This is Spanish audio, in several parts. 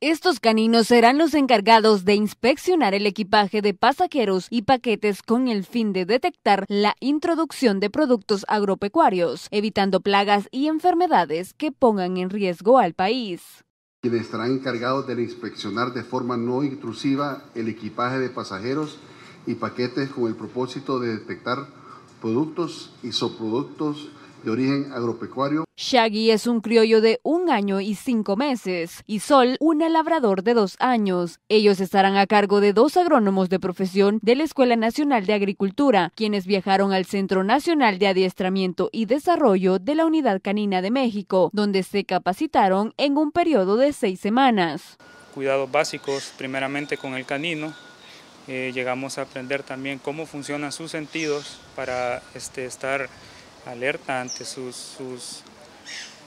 Estos caninos serán los encargados de inspeccionar el equipaje de pasajeros y paquetes con el fin de detectar la introducción de productos agropecuarios, evitando plagas y enfermedades que pongan en riesgo al país quienes estarán encargados de inspeccionar de forma no intrusiva el equipaje de pasajeros y paquetes con el propósito de detectar productos y subproductos de origen agropecuario. Shaggy es un criollo de un año y cinco meses y Sol, un labrador de dos años. Ellos estarán a cargo de dos agrónomos de profesión de la Escuela Nacional de Agricultura, quienes viajaron al Centro Nacional de Adiestramiento y Desarrollo de la Unidad Canina de México, donde se capacitaron en un periodo de seis semanas. Cuidados básicos, primeramente con el canino, eh, llegamos a aprender también cómo funcionan sus sentidos para este, estar alerta ante sus,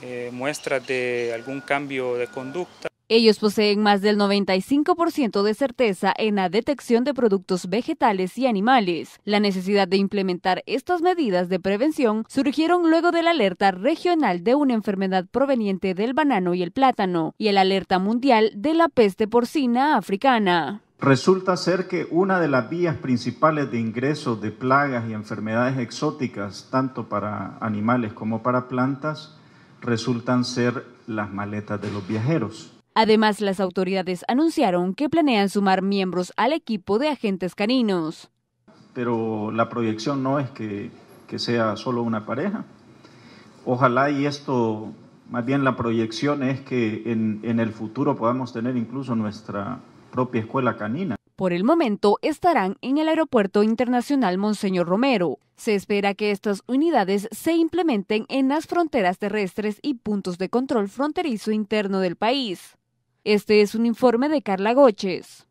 eh, muestras de algún cambio de conducta. Ellos poseen más del 95% de certeza en la detección de productos vegetales y animales. La necesidad de implementar estas medidas de prevención surgieron luego de la alerta regional de una enfermedad proveniente del banano y el plátano y el alerta mundial de la peste porcina africana. Resulta ser que una de las vías principales de ingreso de plagas y enfermedades exóticas, tanto para animales como para plantas, resultan ser las maletas de los viajeros. Además, las autoridades anunciaron que planean sumar miembros al equipo de agentes caninos. Pero la proyección no es que, sea solo una pareja. Ojalá y esto, más bien la proyección es que en, en el futuro podamos tener incluso nuestra propia escuela canina. Por el momento estarán en el Aeropuerto Internacional Monseñor Romero. Se espera que estas unidades se implementen en las fronteras terrestres y puntos de control fronterizo interno del país. Este es un informe de Carla Goches.